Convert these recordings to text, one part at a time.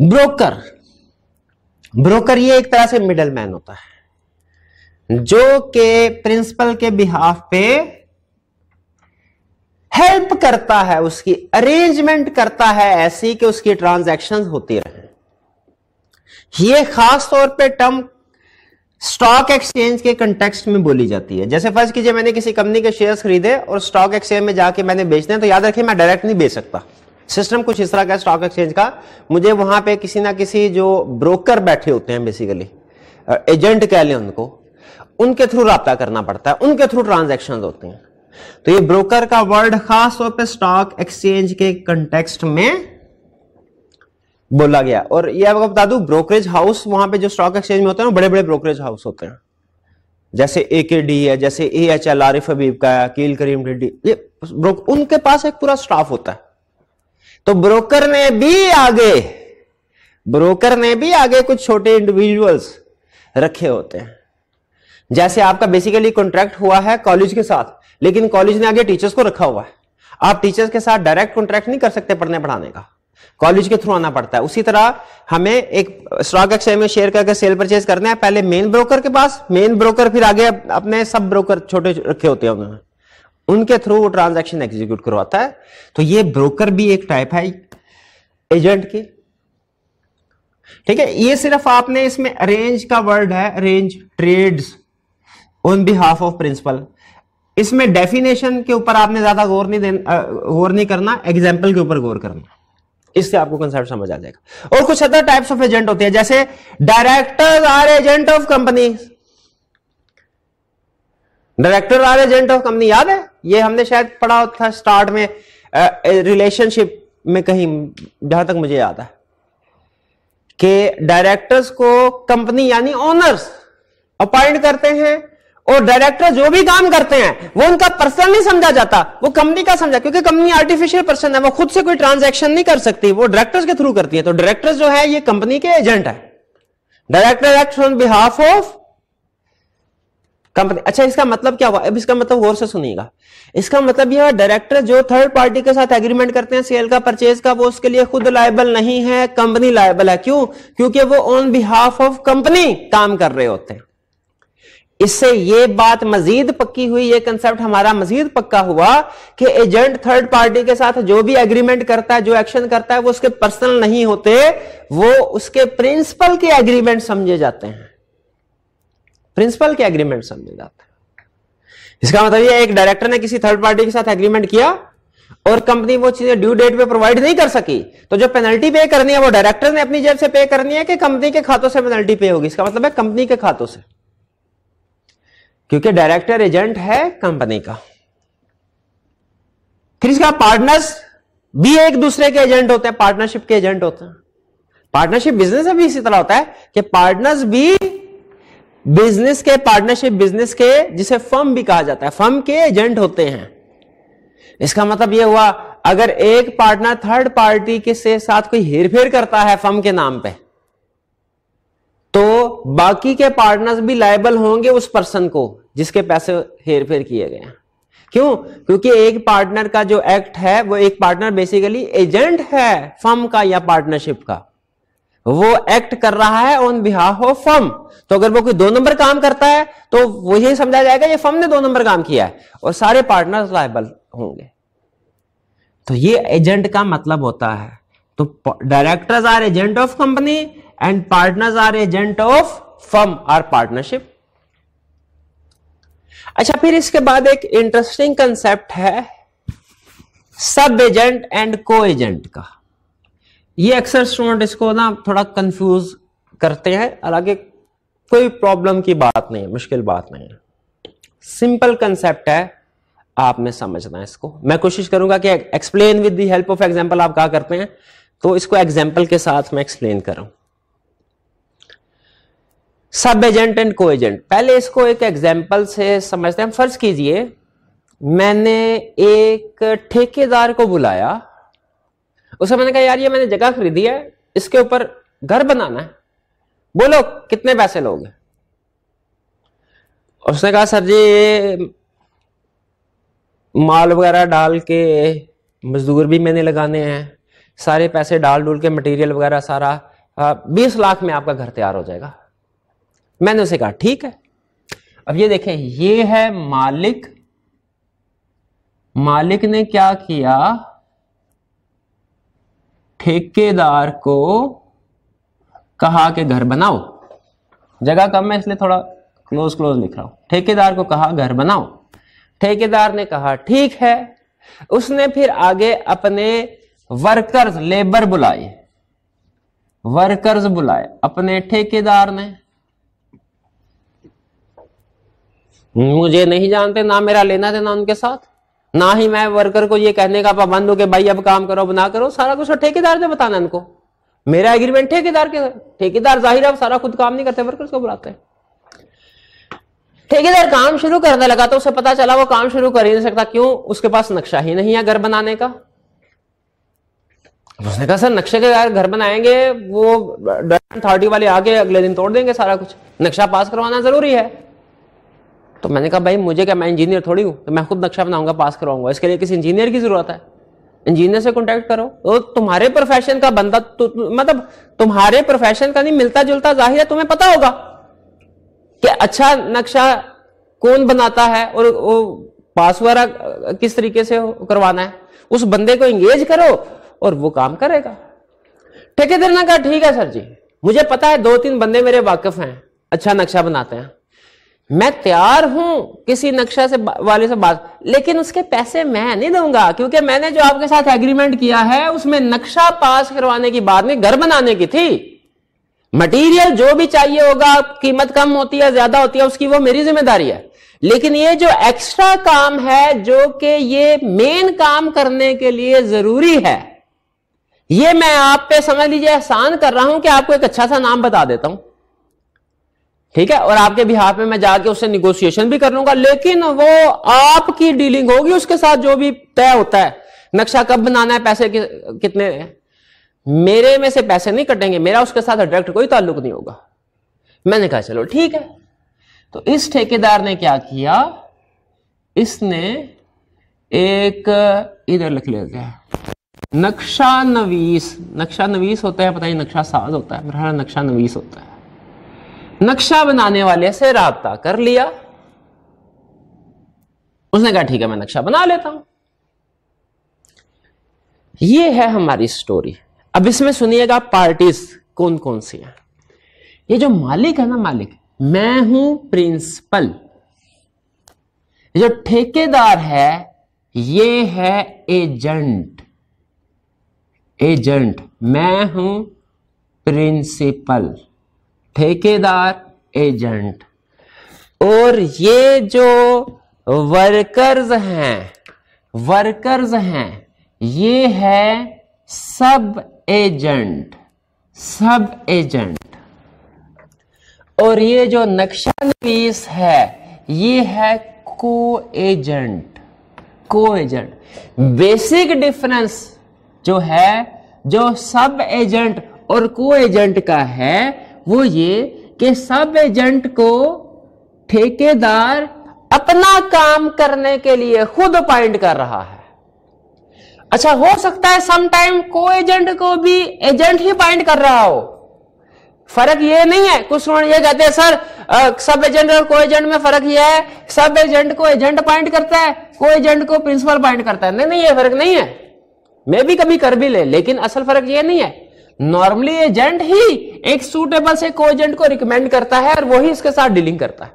broker broker ये एक तरह से मिडलमैन होता है जो के प्रिंसिपल के बिहाफ पे हेल्प करता है उसकी अरेंजमेंट करता है ऐसी कि उसकी ट्रांजैक्शन होती रहे ये खास तौर पे टर्म स्टॉक एक्सचेंज के कंटेक्स्ट में बोली जाती है जैसे फर्ज कीजिए मैंने किसी कंपनी के शेयर्स खरीदे और स्टॉक एक्सचेंज में जाके मैंने बेचने तो याद रखिए मैं डायरेक्ट नहीं बेच सकता सिस्टम कुछ इस तरह का स्टॉक एक्सचेंज का मुझे वहां पे किसी ना किसी जो ब्रोकर बैठे होते हैं बेसिकली एजेंट कह लें उनको उनके थ्रू रहा करना पड़ता है उनके थ्रू ट्रांजेक्शन होते हैं तो ये ब्रोकर का वर्ड खास तौर स्टॉक एक्सचेंज के कंटेक्सट में बोला गया और ये आपको बता दू ब्रोकरेज हाउस वहां पे जो स्टॉक एक्सचेंज में होते हैं बड़े बड़े ब्रोकरेज हाउस होते हैं जैसे ए के डी है जैसे A H L Arif Habib का अकील करीम रेड्डी ये उनके पास एक पूरा स्टाफ होता है तो ब्रोकर ने भी आगे ब्रोकर ने भी आगे कुछ छोटे इंडिविजुअल्स रखे होते हैं जैसे आपका बेसिकली कॉन्ट्रैक्ट हुआ है कॉलेज के साथ लेकिन कॉलेज ने आगे टीचर्स को रखा हुआ है आप टीचर्स के साथ डायरेक्ट कॉन्ट्रैक्ट नहीं कर सकते पढ़ने पढ़ाने का कॉलेज के थ्रू आना पड़ता है उसी तरह हमें एक स्टॉक एक्सचेंज में शेयर करके सेल परचेज करना है पहले मेन ब्रोकर के पास मेन ब्रोकर फिर आगे अपने सब ब्रोकर छोटे रखे होते हैं उन्होंने उनके थ्रू वो ट्रांजेक्शन एग्जीक्यूट करवाता है तो ये ब्रोकर भी एक टाइप है एजेंट की ठीक है ये सिर्फ आपने इसमें अरेंज का वर्ड है arrange trades on behalf of principal इसमें डेफिनेशन के ऊपर आपने ज्यादा गौर नहीं देना गौर नहीं करना एग्जाम्पल के ऊपर गौर करना इससे आपको कंसेप्ट समझ आ जाएगा और कुछ अदर टाइप्स ऑफ एजेंट होते हैं जैसे directors are agent of companies director are agent of company याद है ये हमने शायद पढ़ा था स्टार्ट में रिलेशनशिप में कहीं जहां तक मुझे याद है कि डायरेक्टर्स को कंपनी यानी ओनर्स अपॉइंट करते हैं और डायरेक्टर जो भी काम करते हैं वो उनका पर्सनल नहीं समझा जाता वो कंपनी का समझा क्योंकि कंपनी आर्टिफिशियल पर्सन है वो खुद से कोई ट्रांजैक्शन नहीं कर सकती वो डायरेक्टर्स के थ्रू करती है तो डायरेक्टर्स जो है ये कंपनी के एजेंट है director act on behalf of company अच्छा इसका मतलब क्या हुआ अब इसका मतलब गौर से सुनिएगा इसका मतलब यह डायरेक्टर जो थर्ड पार्टी के साथ एग्रीमेंट करते हैं सेल का परचेज का वो उसके लिए खुद लाइबल नहीं है कंपनी लाइबल है क्यों क्योंकि वो ऑन बिहाफ ऑफ कंपनी काम कर रहे होते हैं इससे ये बात मजीद पक्की हुई ये कंसेप्ट हमारा मजीद पक्का हुआ कि एजेंट थर्ड पार्टी के साथ जो भी एग्रीमेंट करता है जो एक्शन करता है वो उसके पर्सनल नहीं होते वो उसके प्रिंसिपल के एग्रीमेंट समझे जाते हैं प्रिंसिपल के एग्रीमेंट समझे जाते इसका मतलब ये एक डायरेक्टर ने किसी थर्ड पार्टी के साथ एग्रीमेंट किया और कंपनी वो चीजें ड्यू डेट पे प्रोवाइड नहीं कर सकी तो जो पेनल्टी पे करनी है वो डायरेक्टर ने अपनी जेब से पे करनी है कि कंपनी के खातों से पेनल्टी पे होगी इसका मतलब है कंपनी के खातों से क्योंकि डायरेक्टर एजेंट है कंपनी का फिर इसका पार्टनर्स भी एक दूसरे के एजेंट होते हैं पार्टनरशिप के एजेंट होते हैं पार्टनरशिप बिजनेस में भी इसी तरह होता है कि पार्टनर्स भी बिजनेस के पार्टनरशिप बिजनेस के जिसे फर्म भी कहा जाता है फर्म के एजेंट होते हैं इसका मतलब यह हुआ अगर एक पार्टनर थर्ड पार्टी के से साथ कोई हेरफेर करता है फर्म के नाम पे तो बाकी के पार्टनर्स भी लाइबल होंगे उस पर्सन को जिसके पैसे हेरफेर किए गए क्यों क्योंकि एक पार्टनर का जो एक्ट है वो एक पार्टनर बेसिकली एजेंट है फर्म का या पार्टनरशिप का वो एक्ट कर रहा है ऑन बिहाफ ऑफ फर्म तो अगर वो कोई दो नंबर काम करता है तो वो यही समझा जाएगा ये फर्म ने दो नंबर काम किया है और सारे पार्टनर लाइबल होंगे तो ये एजेंट का मतलब होता है तो directors are agent of company and partners are agent of firm or partnership अच्छा फिर इसके बाद एक इंटरेस्टिंग कंसेप्ट है सब एजेंट एंड को एजेंट का ये अक्सर स्टूडेंट इसको ना थोड़ा कंफ्यूज करते हैं हालांकि कोई प्रॉब्लम की बात नहीं है मुश्किल बात नहीं है सिंपल कंसेप्ट है आपने समझना है इसको मैं कोशिश करूंगा कि explain with the help of example आप क्या करते हैं तो इसको एग्जांपल के साथ मैं एक्सप्लेन करूं सब एजेंट एंड को एजेंट पहले इसको एक एग्जाम्पल से समझते हैं फर्ज कीजिए मैंने एक ठेकेदार को बुलाया उसे मैंने कहा यार ये मैंने जगह खरीदी है इसके ऊपर घर बनाना है बोलो कितने पैसे लोगे उसने कहा सर जी माल वगैरह डाल के मजदूर भी मैंने लगाने हैं सारे पैसे डाल डूल के मटेरियल वगैरह सारा बीस लाख में आपका घर तैयार हो जाएगा मैंने उसे कहा ठीक है अब ये देखें ये है मालिक मालिक ने क्या किया ठेकेदार को कहा के घर बनाओ जगह कम है इसलिए थोड़ा क्लोज क्लोज लिख रहा हूं ठेकेदार को कहा घर बनाओ ठेकेदार ने कहा ठीक है उसने फिर आगे अपने वर्कर्स लेबर बुलाए वर्कर्स बुलाए अपने ठेकेदार ने मुझे नहीं जानते ना मेरा लेना देना उनके साथ ना ही मैं वर्कर को ये कहने का पाबंद हूं कि भाई अब काम करो ना करो सारा कुछ तो ठेकेदार ने बताना इनको मेरा एग्रीमेंट ठेकेदार के ठेकेदार जाहिर है सारा खुद काम नहीं करते वर्कर्स को बुलाते हैं ठेकेदार काम शुरू करने लगा तो उसे पता चला वो काम शुरू कर ही नहीं सकता क्यों उसके पास नक्शा ही नहीं है घर बनाने का उसने कहा सर नक्शे के घर बनाएंगे वो अथॉरिटी वाले आके अगले दिन तोड़ देंगे सारा कुछ नक्शा पास करवाना जरूरी है तो मैंने कहा भाई मुझे क्या मैं इंजीनियर थोड़ी हूँ तो मैं खुद नक्शा बनाऊंगा पास करवाऊंगा इसके लिए किसी इंजीनियर की जरूरत है इंजीनियर से कॉन्टेक्ट करो तो तुम्हारे प्रोफेशन का बंदा तु, तो, मतलब तुम्हारे प्रोफेशन का नहीं मिलता जुलता जाहिर है तुम्हें पता होगा कि अच्छा नक्शा कौन बनाता है और वो पास वगैरह किस तरीके से करवाना है उस बंदे को एंगेज करो और वो काम करेगा ठेकेदार ने कहा ठीक है सर जी मुझे पता है दो तीन बंदे मेरे वाकिफ हैं अच्छा नक्शा बनाते हैं मैं तैयार हूं किसी नक्शा से वाले से बात लेकिन उसके पैसे मैं नहीं दूंगा क्योंकि मैंने जो आपके साथ एग्रीमेंट किया है उसमें नक्शा पास करवाने की बात नहीं घर बनाने की थी मटेरियल जो भी चाहिए होगा कीमत कम होती है ज्यादा होती है उसकी वो मेरी जिम्मेदारी है लेकिन ये जो एक्स्ट्रा काम है जो कि ये मेन काम करने के लिए जरूरी है ये मैं आप पे समझ लीजिए एहसान कर रहा हूं कि आपको एक अच्छा सा नाम बता देता हूं ठीक है और आपके बिहाफ में मैं जाके उससे निगोशिएशन भी कर लूंगा लेकिन वो आपकी डीलिंग होगी उसके साथ जो भी तय होता है नक्शा कब बनाना है पैसे कि, कितने मेरे में से पैसे नहीं कटेंगे मेरा उसके साथ डायरेक्ट कोई ताल्लुक नहीं होगा मैंने कहा चलो ठीक है तो इस ठेकेदार ने क्या किया इसने एक इधर लिख लिया गया नक्शा नवीस नक्शा नवीस होता है पता नहीं नक्शा साज होता है नक्शा नवीस होता है नक्शा बनाने वाले से रबता कर लिया उसने कहा ठीक है मैं नक्शा बना लेता हूं ये है हमारी स्टोरी अब इसमें सुनिएगा पार्टीज कौन कौन सी हैं ये जो मालिक है ना मालिक मैं हूं प्रिंसिपल जो ठेकेदार है ये है एजेंट एजेंट मैं हूं प्रिंसिपल ठेकेदार एजेंट और ये जो वर्कर्स हैं वर्कर्स हैं ये है सब एजेंट सब एजेंट और ये जो नक्शा नवीस है ये है co agent co agent basic difference जो है जो सब एजेंट और को एजेंट का है वो ये कि सब एजेंट को ठेकेदार अपना काम करने के लिए खुद अपॉइंट कर रहा है अच्छा हो सकता है समटाइम को एजेंट को भी एजेंट ही अपॉइंट कर रहा हो फर्क ये नहीं है कुछ लोग ये कहते हैं सर आ, सब एजेंट और को एजेंट में फर्क ये है सब एजेंट को एजेंट अपॉइंट करता है को एजेंट को प्रिंसिपल अपॉइंट करता है नहीं नहीं ये फर्क नहीं है मैं भी कभी कर भी ले, लेकिन असल फर्क ये नहीं है नॉर्मली एजेंट ही एक सूटेबल से को एजेंट को रिकमेंड करता है और वही इसके साथ डीलिंग करता है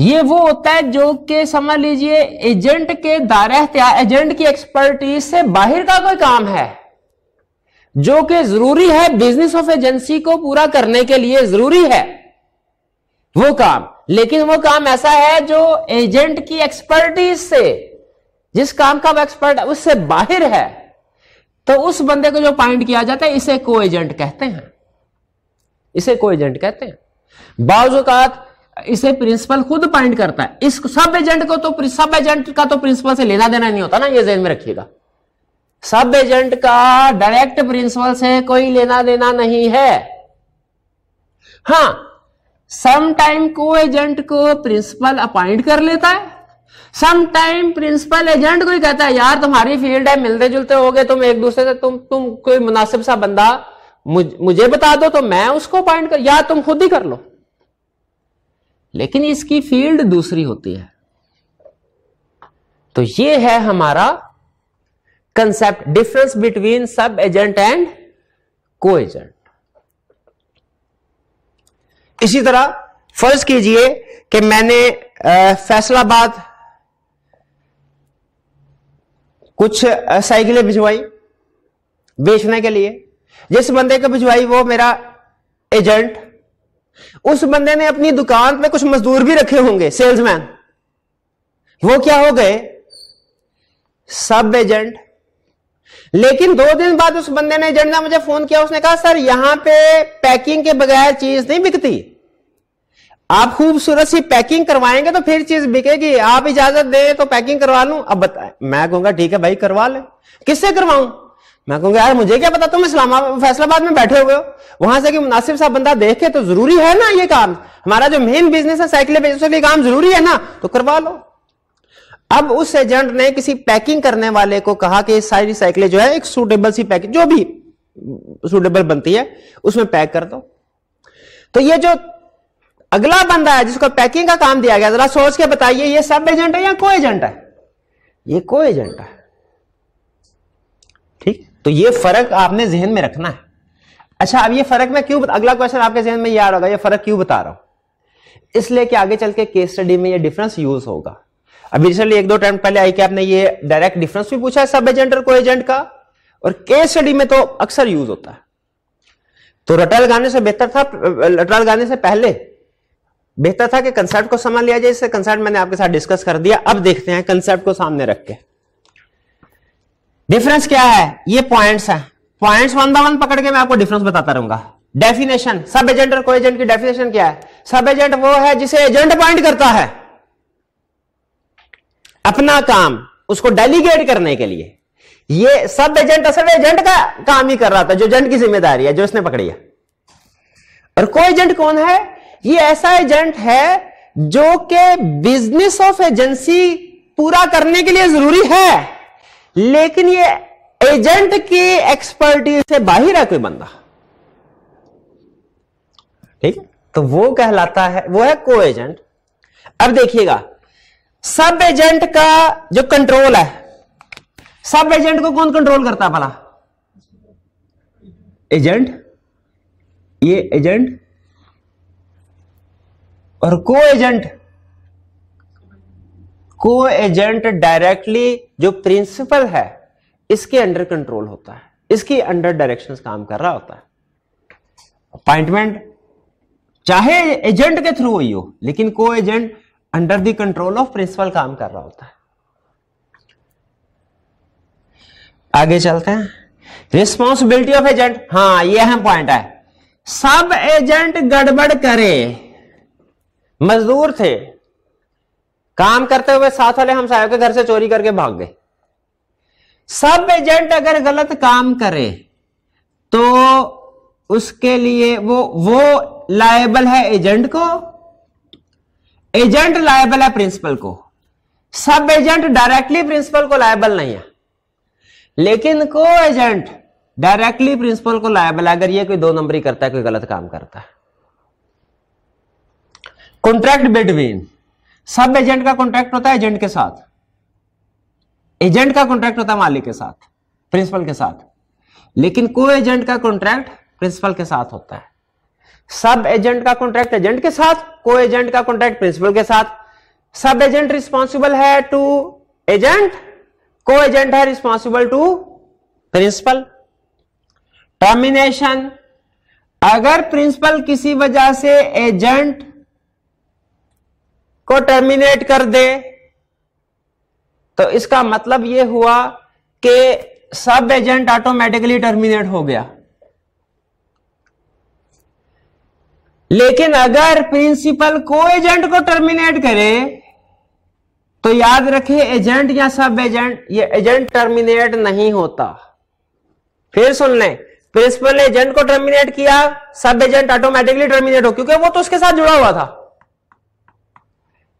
ये वो होता है जो कि समझ लीजिए एजेंट के दायरा एजेंट की एक्सपर्टीज से बाहर का कोई काम है जो कि जरूरी है बिजनेस ऑफ एजेंसी को पूरा करने के लिए जरूरी है वो काम लेकिन वो काम ऐसा है जो एजेंट की एक्सपर्टीज से जिस काम का वो एक्सपर्ट उससे बाहर है तो उस बंदे को जो पॉइंट किया जाता है इसे को एजेंट कहते हैं इसे को एजेंट कहते हैं बावजूद इसे प्रिंसिपल खुद पॉइंट करता है इस सब एजेंट को तो सब एजेंट का तो प्रिंसिपल से लेना देना नहीं होता ना ये जेन में रखिएगा सब एजेंट का डायरेक्ट प्रिंसिपल से कोई लेना देना नहीं है हाँ समाइम को एजेंट को प्रिंसिपल अपॉइंट कर लेता है समटाइम प्रिंसिपल एजेंट कोई कहता है यार तुम्हारी फील्ड है मिलते जुलते हो गए तुम एक दूसरे से तुम तुम कोई मुनासिब सा बंदा मुझ, मुझे बता दो तो मैं उसको अपॉइंट कर या तुम खुद ही कर लो लेकिन इसकी फील्ड दूसरी होती है तो ये है हमारा concept difference between sub agent and co agent इसी तरह फर्ज कीजिए कि मैंने फैसलाबाद कुछ साइकिलें भिजवाई बेचने के लिए जिस बंदे को भिजवाई वो मेरा एजेंट उस बंदे ने अपनी दुकान पे कुछ मजदूर भी रखे होंगे सेल्समैन वो क्या हो गए सब एजेंट लेकिन दो दिन बाद उस बंदे ने एजेंट ने मुझे फोन किया उसने कहा सर यहां पे पैकिंग के बगैर चीज नहीं बिकती आप खूबसूरत सी पैकिंग करवाएंगे तो फिर चीज बिकेगी आप इजाजत दें तो पैकिंग करवा लू अब बताए मैं कहूंगा ठीक है भाई करवा ले किससे करवाऊं मैं कहूंगा यार मुझे क्या पता तुम इस्लामाबाद फैसलाबाद में बैठे हुए हो वहां से कि मुनासिब सा बंदा देखे तो जरूरी है ना ये काम हमारा जो मेन बिजनेस है साइकिल काम जरूरी है ना तो करवा लो अब उस एजेंट ने किसी पैकिंग करने वाले को कहा कि सारी साइकिलें जो है एक सूटेबल सी पैकिंग जो भी सूटेबल बनती है उसमें पैक कर दो तो ये जो अगला बंदा है जिसको पैकिंग का काम दिया गया जरा सोच के बताइए ये सब एजेंट है या को एजेंट है ये को एजेंट है ठीक तो ये फर्क आपने जहन में रखना है अच्छा अब ये फर्क मैं क्यों अगला क्वेश्चन आपके जहन में याद होगा ये फर्क क्यों बता रहा हूं इसलिए कि आगे चल के केस स्टडी में ये डिफरेंस यूज होगा अभी रिसेंटली एक दो टाइम पहले आई कि आपने ये डायरेक्ट डिफरेंस भी पूछा है सब एजेंट और को एजेंट का और केस स्टडी में तो अक्सर यूज होता है तो रटा लगाने से बेहतर था रटा लगाने से पहले बेहतर था कि कंसेप्ट को समझ लिया जाए इससे कंसेप्ट मैंने आपके साथ डिस्कस कर दिया अब देखते हैं कंसेप्ट को सामने रख के डिफरेंस क्या है ये पॉइंट्स हैं पॉइंट्स वन बाय वन पकड़ के मैं आपको डिफरेंस बताता रहूंगा डेफिनेशन सब एजेंट और को एजेंट की डेफिनेशन क्या है सब एजेंट वो है जिसे एजेंट अपॉइंट करता है अपना काम उसको डेलीगेट करने के लिए ये सब एजेंट असल में एजेंट का काम ही कर रहा था जो एजेंट की जिम्मेदारी है जो इसने पकड़ी है और को एजेंट कौन है ये ऐसा एजेंट है जो कि बिजनेस ऑफ एजेंसी पूरा करने के लिए जरूरी है लेकिन ये एजेंट की एक्सपर्टी से बाहर है कोई बंदा ठीक है तो वो कहलाता है वो है को एजेंट अब देखिएगा सब एजेंट का जो कंट्रोल है सब एजेंट को कौन कंट्रोल करता है भला एजेंट ये एजेंट और को एजेंट को एजेंट डायरेक्टली जो प्रिंसिपल है इसके अंडर कंट्रोल होता है इसकी अंडर डायरेक्शन काम कर रहा होता है अपॉइंटमेंट चाहे एजेंट के थ्रू हुई हो लेकिन co agent under the control of principal काम कर रहा होता है आगे चलते हैं रिस्पॉन्सिबिलिटी ऑफ एजेंट हाँ ये अहम पॉइंट है सब एजेंट गड़बड़ करे मजदूर थे काम करते हुए साथ वाले साहब के घर से चोरी करके भाग गए सब एजेंट अगर गलत काम करे तो उसके लिए वो वो लायबल है एजेंट को एजेंट लायबल है प्रिंसिपल को सब एजेंट डायरेक्टली प्रिंसिपल को लायबल नहीं है लेकिन को एजेंट डायरेक्टली प्रिंसिपल को लायबल अगर ये कोई दो नंबरी करता है कोई गलत काम करता है कॉन्ट्रैक्ट बिटवीन सब एजेंट का कॉन्ट्रैक्ट होता है एजेंट के साथ एजेंट का कॉन्ट्रैक्ट होता है मालिक के साथ प्रिंसिपल के साथ लेकिन को एजेंट का कॉन्ट्रैक्ट प्रिंसिपल के साथ होता है सब एजेंट का कॉन्ट्रैक्ट एजेंट के साथ को एजेंट का कॉन्ट्रैक्ट प्रिंसिपल के साथ सब एजेंट रिस्पॉन्सिबल है टू एजेंट को एजेंट है रिस्पॉन्सिबल टू प्रिंसिपल टर्मिनेशन अगर प्रिंसिपल किसी वजह से एजेंट को टर्मिनेट कर दे तो इसका मतलब यह हुआ कि सब एजेंट ऑटोमेटिकली टर्मिनेट हो गया लेकिन अगर प्रिंसिपल को एजेंट को टर्मिनेट करे तो याद रखें एजेंट या सब एजेंट ये एजेंट टर्मिनेट नहीं होता फिर सुन लें प्रिंसिपल ने एजेंट को टर्मिनेट किया सब एजेंट ऑटोमेटिकली टर्मिनेट हो क्योंकि वो तो उसके साथ जुड़ा हुआ था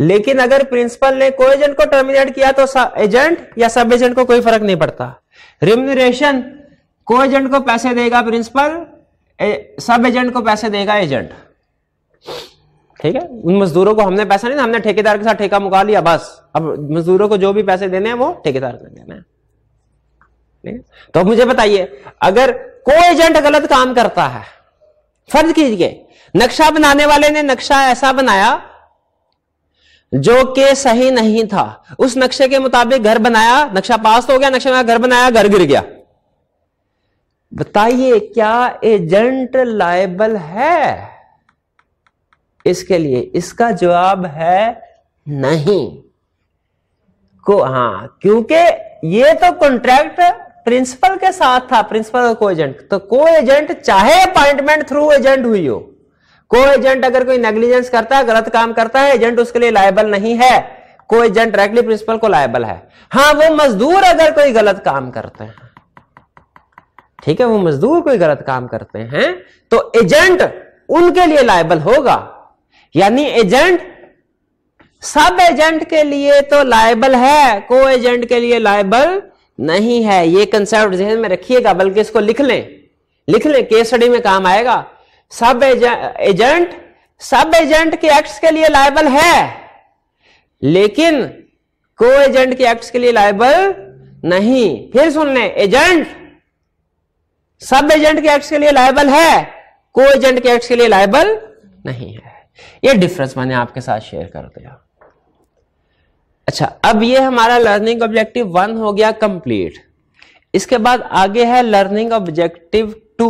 लेकिन अगर प्रिंसिपल ने को एजेंट को टर्मिनेट किया तो एजेंट या सब एजेंट को कोई फर्क नहीं पड़ता रिम्यूनरेशन को एजेंट को पैसे देगा प्रिंसिपल सब एजेंट को पैसे देगा एजेंट ठीक है उन मजदूरों को हमने पैसा नहीं हमने ठेकेदार के साथ ठेका मुका लिया बस अब मजदूरों को जो भी पैसे देने हैं वो ठेकेदार को देना है तो मुझे बताइए अगर को एजेंट गलत काम करता है फर्ज कीजिए नक्शा बनाने वाले ने नक्शा ऐसा बनाया जो के सही नहीं था उस नक्शे के मुताबिक घर बनाया नक्शा पास तो हो गया नक्शे में घर बनाया घर गिर गया बताइए क्या एजेंट लाइबल है इसके लिए इसका जवाब है नहीं को हां क्योंकि ये तो कॉन्ट्रैक्ट प्रिंसिपल के साथ था प्रिंसिपल को एजेंट तो को एजेंट चाहे अपॉइंटमेंट थ्रू एजेंट हुई हो को एजेंट अगर कोई नेग्लिजेंस करता है गलत काम करता है एजेंट उसके लिए लायबल नहीं है को एजेंट डायरेक्टली प्रिंसिपल को लायबल है हाँ वो मजदूर अगर कोई गलत काम करते हैं ठीक है वो मजदूर कोई गलत काम करते हैं तो एजेंट उनके लिए लायबल होगा यानी एजेंट सब एजेंट के लिए तो लायबल है को एजेंट के लिए लायबल नहीं है ये कंसेप्ट जहन में रखिएगा बल्कि इसको लिख लें लिख लें केस स्टडी में काम आएगा सब एजेंट सब एजेंट के एक्ट्स के लिए लाइबल है लेकिन को एजेंट के एक्ट्स के लिए लाइबल नहीं फिर सुन लें एजेंट सब एजेंट के एक्ट्स के लिए लाइबल है को एजेंट के एक्ट्स के लिए लाइबल नहीं है ये डिफरेंस मैंने आपके साथ शेयर कर दिया अच्छा अब ये हमारा लर्निंग ऑब्जेक्टिव वन हो गया कंप्लीट इसके बाद आगे है लर्निंग ऑब्जेक्टिव टू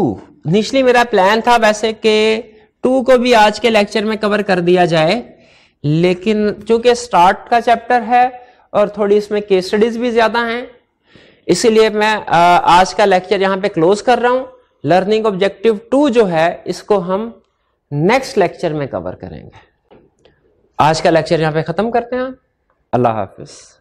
निचली मेरा प्लान था वैसे कि टू को भी आज के लेक्चर में कवर कर दिया जाए लेकिन चूंकि स्टार्ट का चैप्टर है और थोड़ी इसमें केस स्टडीज भी ज्यादा हैं इसीलिए मैं आज का लेक्चर यहाँ पे क्लोज कर रहा हूँ लर्निंग ऑब्जेक्टिव टू जो है इसको हम नेक्स्ट लेक्चर में कवर करेंगे आज का लेक्चर यहाँ पे खत्म करते हैं अल्लाह हाफिज़